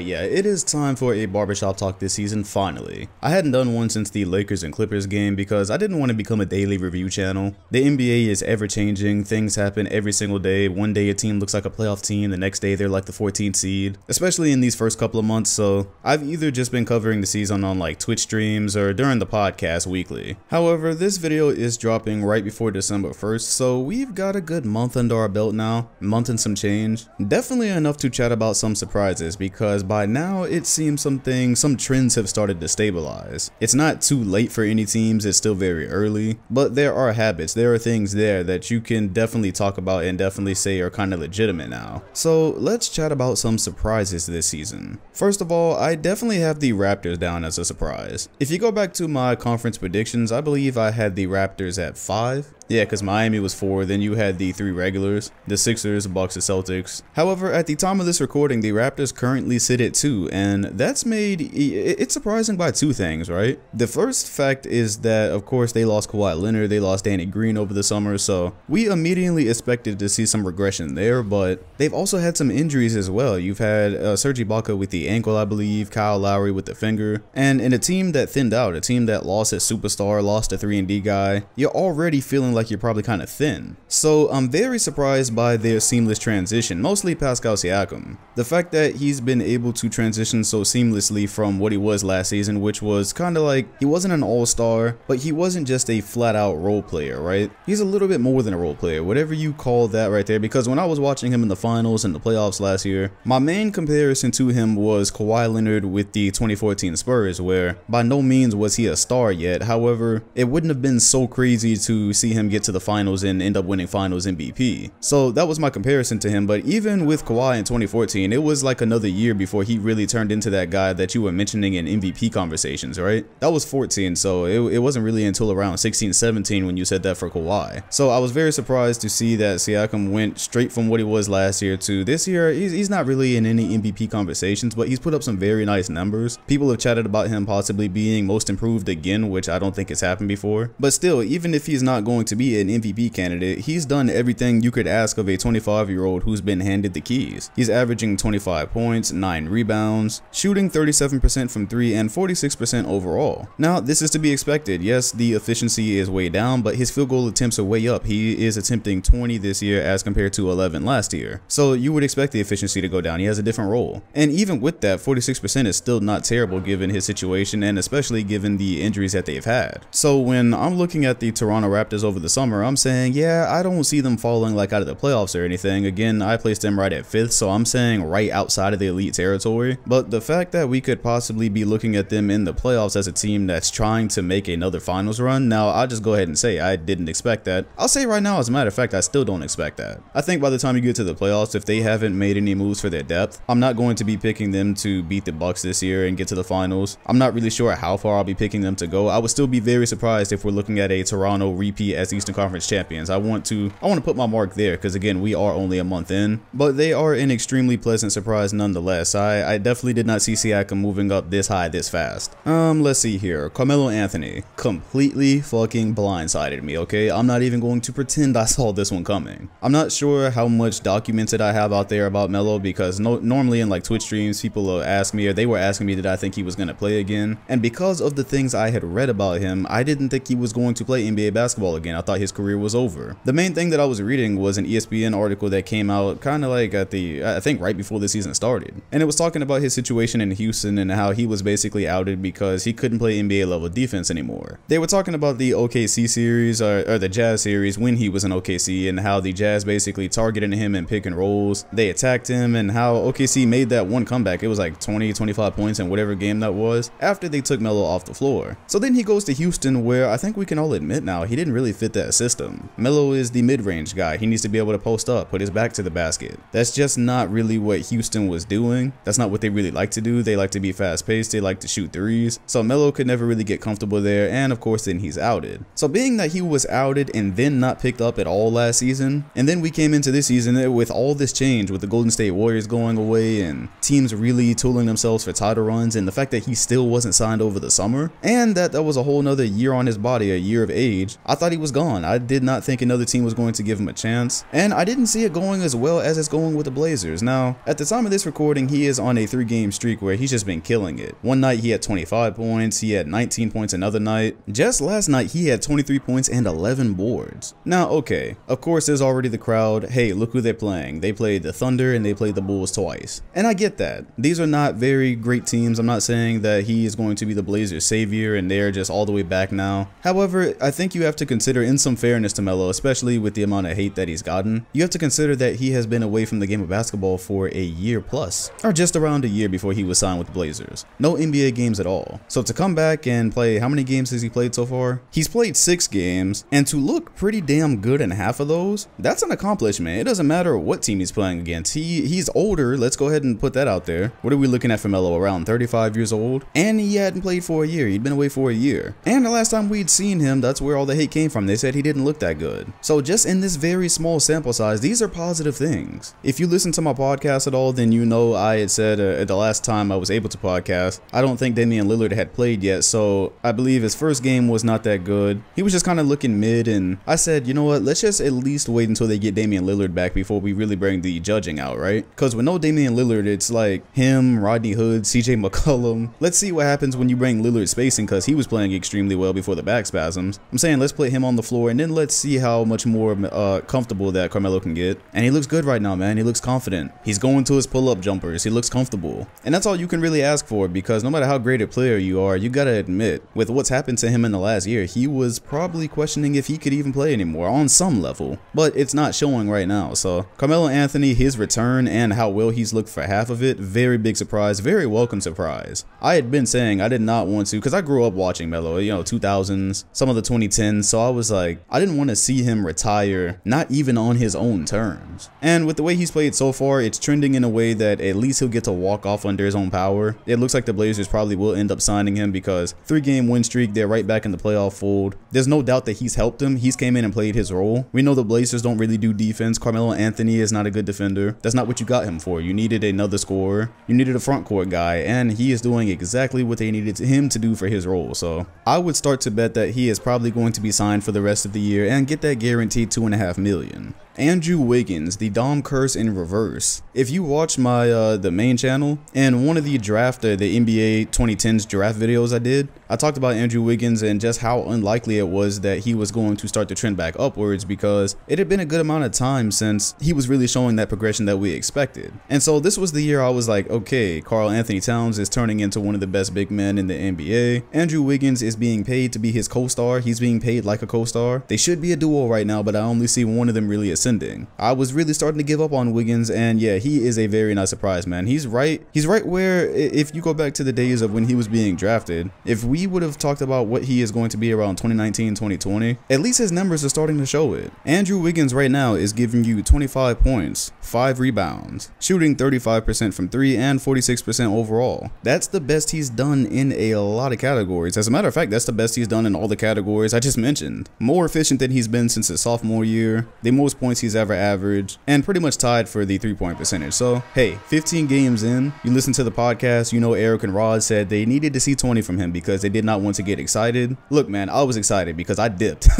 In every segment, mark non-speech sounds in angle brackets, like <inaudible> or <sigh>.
Alright, yeah, it is time for a barbershop talk this season, finally. I hadn't done one since the Lakers and Clippers game because I didn't want to become a daily review channel. The NBA is ever changing, things happen every single day, one day a team looks like a playoff team, the next day they're like the 14th seed, especially in these first couple of months, so I've either just been covering the season on like Twitch streams or during the podcast weekly. However, this video is dropping right before December 1st, so we've got a good month under our belt now, month and some change. Definitely enough to chat about some surprises because by now it seems something, some trends have started to stabilize. It's not too late for any teams, it's still very early, but there are habits, there are things there that you can definitely talk about and definitely say are kind of legitimate now. So let's chat about some surprises this season. First of all, I definitely have the Raptors down as a surprise. If you go back to my conference predictions, I believe I had the Raptors at 5, yeah, because Miami was four. Then you had the three regulars, the Sixers, Bucks, and Celtics. However, at the time of this recording, the Raptors currently sit at two, and that's made it's surprising by two things, right? The first fact is that, of course, they lost Kawhi Leonard, they lost Danny Green over the summer, so we immediately expected to see some regression there, but they've also had some injuries as well. You've had uh, Serge Ibaka with the ankle, I believe, Kyle Lowry with the finger, and in a team that thinned out, a team that lost a superstar, lost a 3 and D guy, you're already feeling like like you're probably kind of thin. So I'm very surprised by their seamless transition, mostly Pascal Siakam. The fact that he's been able to transition so seamlessly from what he was last season, which was kind of like he wasn't an all-star, but he wasn't just a flat out role player, right? He's a little bit more than a role player, whatever you call that right there, because when I was watching him in the finals and the playoffs last year, my main comparison to him was Kawhi Leonard with the 2014 Spurs, where by no means was he a star yet. However, it wouldn't have been so crazy to see him him get to the finals and end up winning finals MVP. So that was my comparison to him, but even with Kawhi in 2014, it was like another year before he really turned into that guy that you were mentioning in MVP conversations, right? That was 14, so it, it wasn't really until around 16, 17 when you said that for Kawhi. So I was very surprised to see that Siakam went straight from what he was last year to this year. He's, he's not really in any MVP conversations, but he's put up some very nice numbers. People have chatted about him possibly being most improved again, which I don't think has happened before. But still, even if he's not going to to be an MVP candidate, he's done everything you could ask of a 25-year-old who's been handed the keys. He's averaging 25 points, 9 rebounds, shooting 37% from 3 and 46% overall. Now, this is to be expected. Yes, the efficiency is way down, but his field goal attempts are way up. He is attempting 20 this year as compared to 11 last year. So you would expect the efficiency to go down. He has a different role. And even with that, 46% is still not terrible given his situation and especially given the injuries that they've had. So when I'm looking at the Toronto Raptors over over the summer, I'm saying, yeah, I don't see them falling like out of the playoffs or anything. Again, I placed them right at fifth, so I'm saying right outside of the elite territory. But the fact that we could possibly be looking at them in the playoffs as a team that's trying to make another finals run, now I'll just go ahead and say I didn't expect that. I'll say right now, as a matter of fact, I still don't expect that. I think by the time you get to the playoffs, if they haven't made any moves for their depth, I'm not going to be picking them to beat the Bucks this year and get to the finals. I'm not really sure how far I'll be picking them to go. I would still be very surprised if we're looking at a Toronto repeat as as Eastern Conference champions. I want to I want to put my mark there because again, we are only a month in, but they are an extremely pleasant surprise nonetheless. I, I definitely did not see Siakam moving up this high this fast. Um, let's see here. Carmelo Anthony completely fucking blindsided me, okay? I'm not even going to pretend I <laughs> saw this one coming. I'm not sure how much documented I have out there about Melo because no, normally in like Twitch streams, people will ask me or they were asking me did I think he was going to play again. And because of the things I had read about him, I didn't think he was going to play NBA basketball again. I thought his career was over. The main thing that I was reading was an ESPN article that came out kind of like at the, I think right before the season started. And it was talking about his situation in Houston and how he was basically outed because he couldn't play NBA level defense anymore. They were talking about the OKC series or, or the Jazz series when he was in OKC and how the Jazz basically targeted him in pick and rolls. They attacked him and how OKC made that one comeback. It was like 20, 25 points in whatever game that was after they took Melo off the floor. So then he goes to Houston where I think we can all admit now he didn't really fit fit that system. Melo is the mid-range guy. He needs to be able to post up, put his back to the basket. That's just not really what Houston was doing. That's not what they really like to do. They like to be fast-paced. They like to shoot threes. So Melo could never really get comfortable there. And of course, then he's outed. So being that he was outed and then not picked up at all last season, and then we came into this season with all this change with the Golden State Warriors going away and teams really tooling themselves for title runs and the fact that he still wasn't signed over the summer and that that was a whole nother year on his body, a year of age, I thought he was going gone. I did not think another team was going to give him a chance, and I didn't see it going as well as it's going with the Blazers. Now, at the time of this recording, he is on a three-game streak where he's just been killing it. One night he had 25 points, he had 19 points another night. Just last night, he had 23 points and 11 boards. Now, okay, of course there's already the crowd, hey, look who they're playing. They played the Thunder and they played the Bulls twice. And I get that. These are not very great teams. I'm not saying that he is going to be the Blazers savior and they're just all the way back now. However, I think you have to consider in some fairness to Melo, especially with the amount of hate that he's gotten, you have to consider that he has been away from the game of basketball for a year plus, or just around a year before he was signed with the Blazers. No NBA games at all. So to come back and play, how many games has he played so far? He's played six games, and to look pretty damn good in half of those, that's an accomplishment. It doesn't matter what team he's playing against. He He's older, let's go ahead and put that out there. What are we looking at for Melo? Around 35 years old? And he hadn't played for a year. He'd been away for a year. And the last time we'd seen him, that's where all the hate came from. They said he didn't look that good. So just in this very small sample size, these are positive things. If you listen to my podcast at all, then you know I had said uh, the last time I was able to podcast, I don't think Damian Lillard had played yet, so I believe his first game was not that good. He was just kind of looking mid, and I said, you know what, let's just at least wait until they get Damian Lillard back before we really bring the judging out, right? Because with no Damian Lillard, it's like him, Rodney Hood, CJ McCollum. Let's see what happens when you bring Lillard spacing, because he was playing extremely well before the back spasms. I'm saying let's put him on the the floor. And then let's see how much more uh, comfortable that Carmelo can get. And he looks good right now, man. He looks confident. He's going to his pull-up jumpers. He looks comfortable. And that's all you can really ask for because no matter how great a player you are, you gotta admit, with what's happened to him in the last year, he was probably questioning if he could even play anymore on some level. But it's not showing right now. So Carmelo Anthony, his return and how well he's looked for half of it, very big surprise, very welcome surprise. I had been saying I did not want to because I grew up watching Melo, you know, 2000s, some of the 2010s. So I was like, I didn't want to see him retire, not even on his own terms. And with the way he's played so far, it's trending in a way that at least he'll get to walk off under his own power. It looks like the Blazers probably will end up signing him because three game win streak, they're right back in the playoff fold. There's no doubt that he's helped them. He's came in and played his role. We know the Blazers don't really do defense. Carmelo Anthony is not a good defender. That's not what you got him for. You needed another scorer. You needed a front court guy and he is doing exactly what they needed him to do for his role. So I would start to bet that he is probably going to be signed for the the rest of the year and get that guaranteed two and a half million. Andrew Wiggins, the Dom Curse in reverse. If you watch my uh, the main channel and one of the draft uh, the NBA 2010s draft videos I did, I talked about Andrew Wiggins and just how unlikely it was that he was going to start to trend back upwards because it had been a good amount of time since he was really showing that progression that we expected. And so this was the year I was like, okay, Carl Anthony Towns is turning into one of the best big men in the NBA. Andrew Wiggins is being paid to be his co-star. He's being paid like a co-star. They should be a duo right now, but I only see one of them really as ascending. I was really starting to give up on Wiggins and yeah, he is a very nice surprise, man. He's right. He's right where if you go back to the days of when he was being drafted, if we would have talked about what he is going to be around 2019, 2020, at least his numbers are starting to show it. Andrew Wiggins right now is giving you 25 points, 5 rebounds, shooting 35% from 3 and 46% overall. That's the best he's done in a lot of categories. As a matter of fact, that's the best he's done in all the categories I just mentioned. More efficient than he's been since his sophomore year, the most points points he's ever averaged, and pretty much tied for the three point percentage. So, hey, 15 games in, you listen to the podcast, you know Eric and Rod said they needed to see 20 from him because they did not want to get excited. Look, man, I was excited because I dipped. <laughs>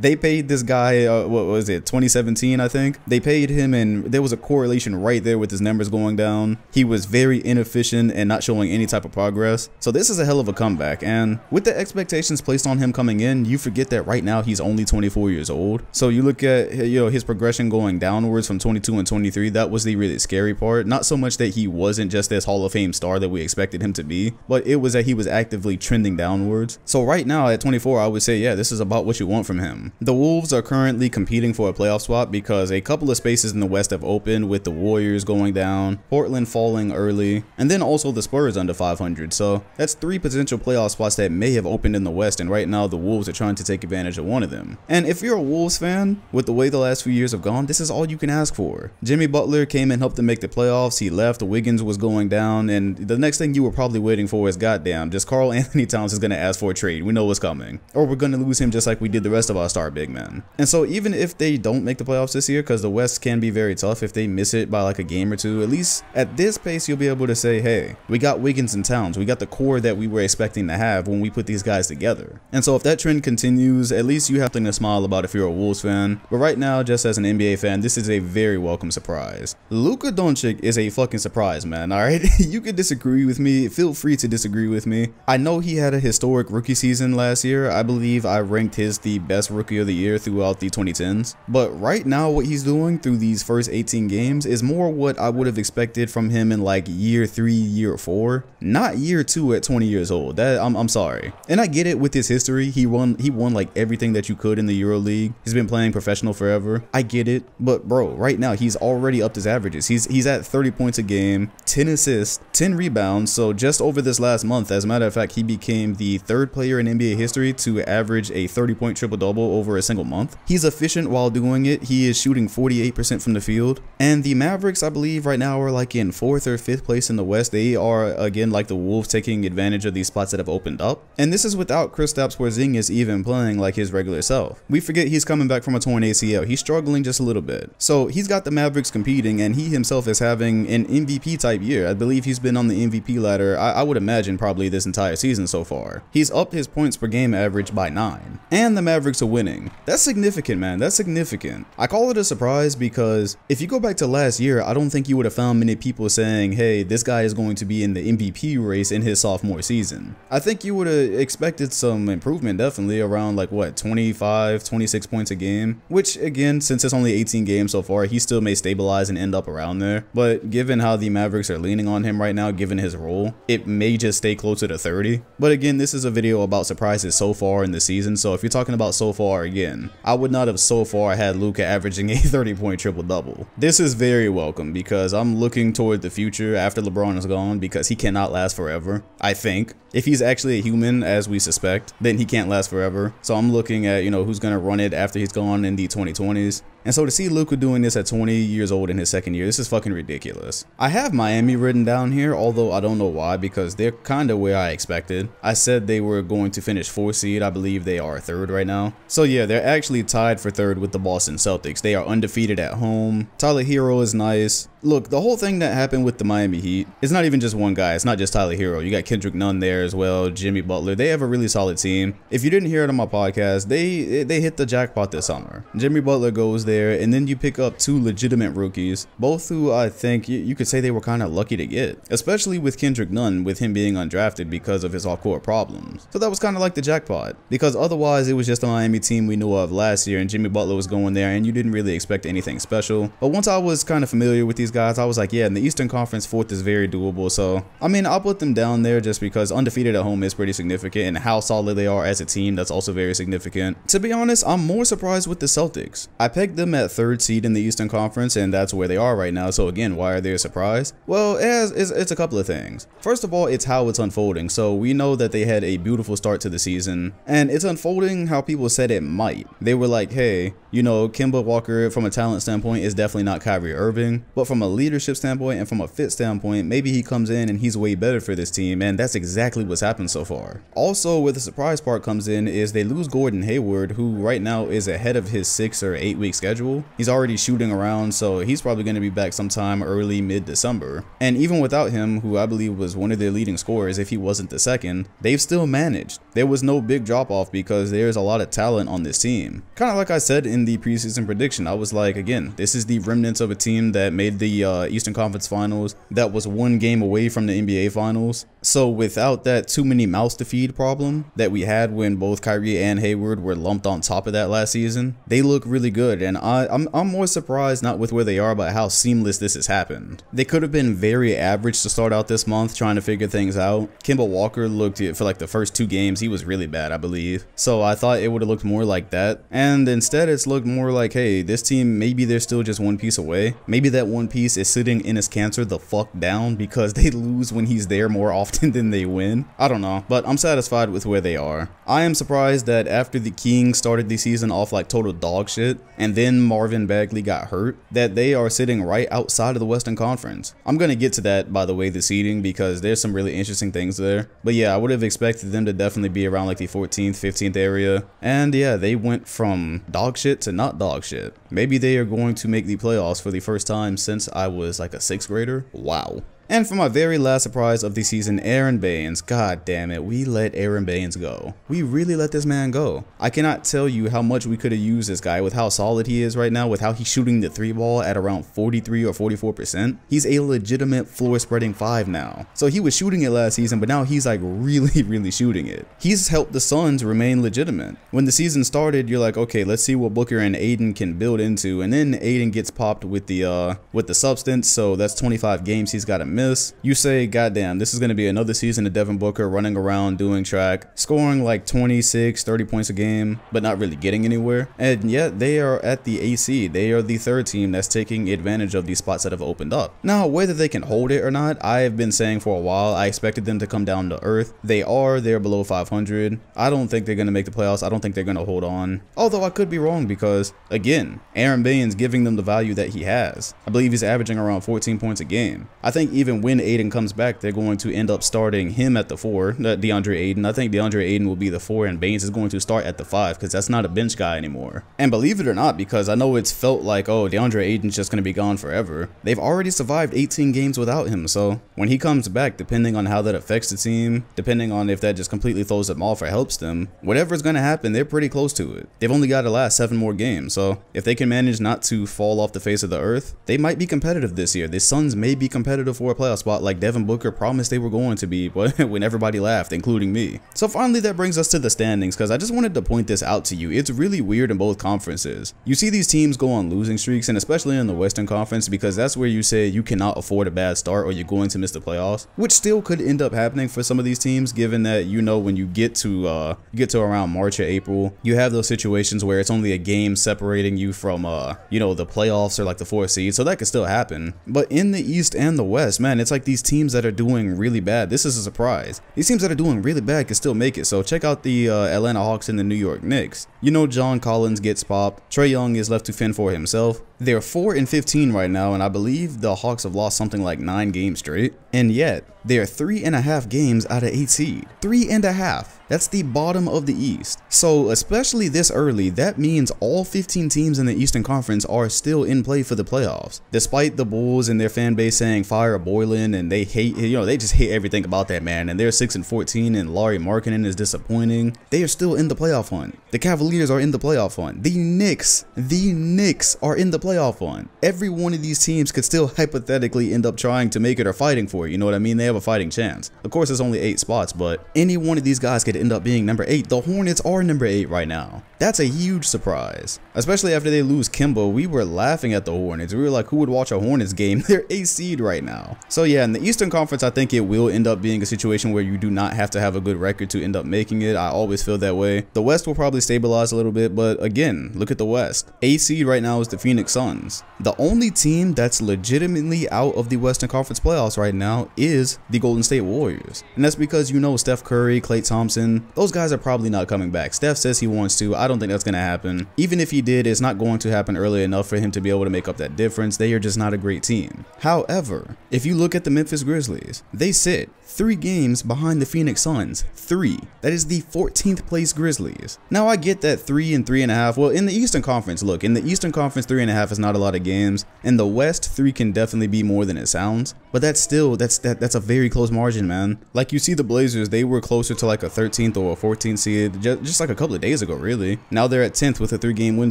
They paid this guy, uh, what was it, 2017, I think. They paid him, and there was a correlation right there with his numbers going down. He was very inefficient and not showing any type of progress. So this is a hell of a comeback. And with the expectations placed on him coming in, you forget that right now he's only 24 years old. So you look at you know his progression going downwards from 22 and 23. That was the really scary part. Not so much that he wasn't just this Hall of Fame star that we expected him to be, but it was that he was actively trending downwards. So right now at 24, I would say, yeah, this is about what you want from him. The Wolves are currently competing for a playoff spot because a couple of spaces in the West have opened with the Warriors going down, Portland falling early, and then also the Spurs under 500. So that's three potential playoff spots that may have opened in the West and right now the Wolves are trying to take advantage of one of them. And if you're a Wolves fan, with the way the last few years have gone, this is all you can ask for. Jimmy Butler came and helped them make the playoffs. He left. Wiggins was going down. And the next thing you were probably waiting for is goddamn, just Carl <laughs> Anthony Towns is going to ask for a trade. We know what's coming. Or we're going to lose him just like we did the rest of our star big men. And so even if they don't make the playoffs this year, because the West can be very tough if they miss it by like a game or two, at least at this pace, you'll be able to say, hey, we got Wiggins and Towns. We got the core that we were expecting to have when we put these guys together. And so if that trend continues, at least you have something to smile about if you're a Wolves fan. But right now, just as an NBA fan, this is a very welcome surprise. Luka Doncic is a fucking surprise, man, alright? <laughs> you could disagree with me. Feel free to disagree with me. I know he had a historic rookie season last year. I believe I ranked his the best rookie rookie of the year throughout the 2010s. But right now, what he's doing through these first 18 games is more what I would have expected from him in like year three, year four, not year two at 20 years old. That I'm, I'm sorry. And I get it with his history. He won, he won like everything that you could in the Euro League. He's been playing professional forever. I get it. But bro, right now he's already upped his averages. He's, he's at 30 points a game, 10 assists, 10 rebounds. So just over this last month, as a matter of fact, he became the third player in NBA history to average a 30 point triple double over a single month. He's efficient while doing it. He is shooting 48% from the field. And the Mavericks, I believe right now are like in fourth or fifth place in the West. They are again like the Wolves taking advantage of these spots that have opened up. And this is without Kristaps Porzingis even playing like his regular self. We forget he's coming back from a torn ACL. He's struggling just a little bit. So he's got the Mavericks competing and he himself is having an MVP type year. I believe he's been on the MVP ladder, I, I would imagine probably this entire season so far. He's upped his points per game average by nine. And the Mavericks are winning winning. That's significant, man. That's significant. I call it a surprise because if you go back to last year, I don't think you would have found many people saying, hey, this guy is going to be in the MVP race in his sophomore season. I think you would have expected some improvement, definitely around like what, 25, 26 points a game, which again, since it's only 18 games so far, he still may stabilize and end up around there. But given how the Mavericks are leaning on him right now, given his role, it may just stay closer to 30. But again, this is a video about surprises so far in the season. So if you're talking about so far, far again. I would not have so far had Luca averaging <laughs> a 30 point triple double. This is very welcome because I'm looking toward the future after LeBron is gone because he cannot last forever, I think. If he's actually a human, as we suspect, then he can't last forever. So I'm looking at, you know, who's going to run it after he's gone in the 2020s. And so to see Luca doing this at 20 years old in his second year, this is fucking ridiculous. I have Miami written down here, although I don't know why, because they're kind of where I expected. I said they were going to finish fourth seed. I believe they are third right now. So yeah, they're actually tied for third with the Boston Celtics. They are undefeated at home. Tyler Hero is nice look, the whole thing that happened with the Miami Heat, it's not even just one guy. It's not just Tyler Hero. You got Kendrick Nunn there as well, Jimmy Butler. They have a really solid team. If you didn't hear it on my podcast, they they hit the jackpot this summer. Jimmy Butler goes there, and then you pick up two legitimate rookies, both who I think you, could say they were kind of lucky to get, especially with Kendrick Nunn, with him being undrafted because of his off-court problems. So that was kind of like the jackpot, because otherwise it was just the Miami team we knew of last year, and Jimmy Butler was going there, and you didn't really expect anything special. But once I was kind of familiar with these these guys, I was like, yeah, in the Eastern Conference, fourth is very doable. So, I mean, I'll put them down there just because undefeated at home is pretty significant and how solid they are as a team, that's also very significant. To be honest, I'm more surprised with the Celtics. I pegged them at third seed in the Eastern Conference and that's where they are right now. So again, why are they a surprise? Well, it has, it's, it's a couple of things. First of all, it's how it's unfolding. So we know that they had a beautiful start to the season and it's unfolding how people said it might. They were like, hey, you know, Kimba Walker from a talent standpoint is definitely not Kyrie Irving, but from from a leadership standpoint and from a fit standpoint, maybe he comes in and he's way better for this team, and that's exactly what's happened so far. Also, where the surprise part comes in is they lose Gordon Hayward, who right now is ahead of his six or eight week schedule. He's already shooting around, so he's probably going to be back sometime early mid-December. And even without him, who I believe was one of their leading scorers if he wasn't the second, they've still managed. There was no big drop off because there's a lot of talent on this team. Kind of like I said in the preseason prediction, I was like, again, this is the remnants of a team that made the the uh, Eastern Conference Finals that was one game away from the NBA Finals. So without that too many mouths to feed problem that we had when both Kyrie and Hayward were lumped on top of that last season, they look really good. And I, I'm, I'm more surprised not with where they are, but how seamless this has happened. They could have been very average to start out this month trying to figure things out. Kimball Walker looked for like the first two games. He was really bad, I believe. So I thought it would have looked more like that. And instead it's looked more like, hey, this team, maybe they're still just one piece away. Maybe that one piece piece is sitting in his cancer the fuck down because they lose when he's there more often <laughs> than they win. I don't know, but I'm satisfied with where they are. I am surprised that after the Kings started the season off like total dog shit and then Marvin Bagley got hurt, that they are sitting right outside of the Western Conference. I'm going to get to that by the way the seeding because there's some really interesting things there. But yeah, I would have expected them to definitely be around like the 14th, 15th area. And yeah, they went from dog shit to not dog shit. Maybe they are going to make the playoffs for the first time since since I was like a sixth grader. Wow. And for my very last surprise of the season, Aaron Baines. God damn it, we let Aaron Baines go. We really let this man go. I cannot tell you how much we could have used this guy with how solid he is right now, with how he's shooting the three ball at around 43 or 44%. He's a legitimate floor spreading five now. So he was shooting it last season, but now he's like <laughs> really, really shooting it. He's helped the Suns remain legitimate. When the season started, you're like, okay, let's see what Booker and Aiden can build into. And then Aiden gets popped with the uh with the substance. So that's 25 games he's got to miss. You say, goddamn, this is going to be another season of Devin Booker running around doing track, scoring like 26, 30 points a game, but not really getting anywhere. And yet they are at the AC. They are the third team that's taking advantage of these spots that have opened up. Now, whether they can hold it or not, I have been saying for a while, I expected them to come down to earth. They are, they're below 500. I don't think they're going to make the playoffs. I don't think they're going to hold on. Although I could be wrong because, again, Aaron Baines giving them the value that he has. I believe he's averaging around 14 points a game. I think even even when Aiden comes back, they're going to end up starting him at the four, DeAndre Aiden. I think DeAndre Aiden will be the four, and Baines is going to start at the five because that's not a bench guy anymore. And believe it or not, because I know it's felt like, oh, DeAndre Aiden's just going to be gone forever, they've already survived 18 games without him. So when he comes back, depending on how that affects the team, depending on if that just completely throws them off or helps them, whatever's going to happen, they're pretty close to it. They've only got to last seven more games. So if they can manage not to fall off the face of the earth, they might be competitive this year. The Suns may be competitive for a playoff spot like Devin Booker promised they were going to be, but <laughs> when everybody laughed, including me. So finally, that brings us to the standings because I just wanted to point this out to you. It's really weird in both conferences. You see these teams go on losing streaks, and especially in the Western Conference, because that's where you say you cannot afford a bad start or you're going to miss the playoffs, which still could end up happening for some of these teams, given that you know when you get to uh, get to around March or April, you have those situations where it's only a game separating you from uh, you know the playoffs or like the fourth seed, so that could still happen. But in the East and the West, man man, it's like these teams that are doing really bad. This is a surprise. These teams that are doing really bad can still make it. So check out the uh, Atlanta Hawks and the New York Knicks. You know John Collins gets popped. Trey Young is left to fend for himself. They're 4 and 15 right now, and I believe the Hawks have lost something like 9 games straight. And yet, they are 3.5 games out of 8 seed. 3.5. That's the bottom of the East. So, especially this early, that means all 15 teams in the Eastern Conference are still in play for the playoffs. Despite the Bulls and their fan base saying fire boiling and they hate, you know, they just hate everything about that man. And they're 6 and 14 and Larry Markkinen is disappointing. They are still in the playoff hunt. The Cavaliers are in the playoff hunt. The Knicks, the Knicks are in the playoff playoff on. Every one of these teams could still hypothetically end up trying to make it or fighting for it, you know what I mean? They have a fighting chance. Of course, it's only eight spots, but any one of these guys could end up being number eight. The Hornets are number eight right now. That's a huge surprise. Especially after they lose Kimbo, we were laughing at the Hornets. We were like, who would watch a Hornets game? <laughs> They're a seed right now. So yeah, in the Eastern Conference, I think it will end up being a situation where you do not have to have a good record to end up making it. I always feel that way. The West will probably stabilize a little bit, but again, look at the West. A seed right now is the Phoenix Suns. The only team that's legitimately out of the Western Conference playoffs right now is the Golden State Warriors. And that's because you know Steph Curry, Klay Thompson, those guys are probably not coming back. Steph says he wants to. I I don't think that's going to happen. Even if he did, it's not going to happen early enough for him to be able to make up that difference. They are just not a great team. However, if you look at the Memphis Grizzlies, they sit three games behind the Phoenix Suns. Three. That is the 14th place Grizzlies. Now I get that three and three and a half. Well, in the Eastern Conference, look, in the Eastern Conference, three and a half is not a lot of games. In the West, three can definitely be more than it sounds. But that's still that's that that's a very close margin, man. Like you see the Blazers, they were closer to like a 13th or a 14th seed just, just like a couple of days ago, really. Now they're at 10th with a three game win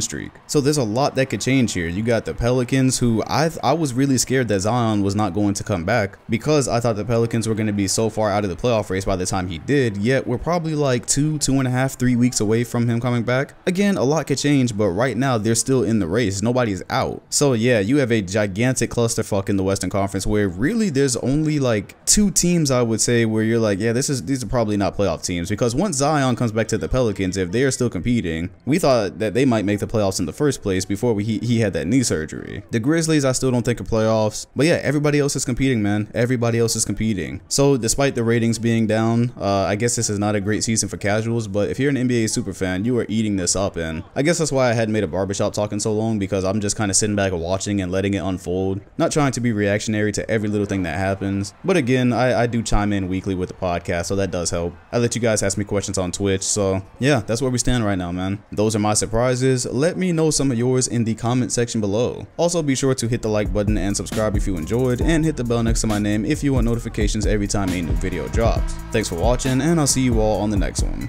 streak. So there's a lot that could change here. You got the Pelicans who I, I was really scared that Zion was not going to come back because I thought the Pelicans were going to be so far out of the playoff race by the time he did. Yet we're probably like two, two and a half, three weeks away from him coming back. Again, a lot could change, but right now they're still in the race. Nobody's out. So yeah, you have a gigantic clusterfuck in the Western Conference where really there's only like two teams I would say where you're like, yeah, this is these are probably not playoff teams because once Zion comes back to the Pelicans, if they are still competing, we thought that they might make the playoffs in the first place before we, he, he had that knee surgery. The Grizzlies, I still don't think of playoffs. But yeah, everybody else is competing, man. Everybody else is competing. So despite the ratings being down, uh, I guess this is not a great season for casuals, but if you're an NBA super fan, you are eating this up. And I guess that's why I hadn't made a barbershop talking so long because I'm just kind of sitting back watching and letting it unfold. Not trying to be reactionary to every little thing that happens. But again, I, I do chime in weekly with the podcast, so that does help. I let you guys ask me questions on Twitch. So yeah, that's where we stand right now, man. Those are my surprises. Let me know some of yours in the comment section below. Also be sure to hit the like button and subscribe if you enjoyed and hit the bell next to my name if you want notifications every time a new video drops. Thanks for watching and I'll see you all on the next one.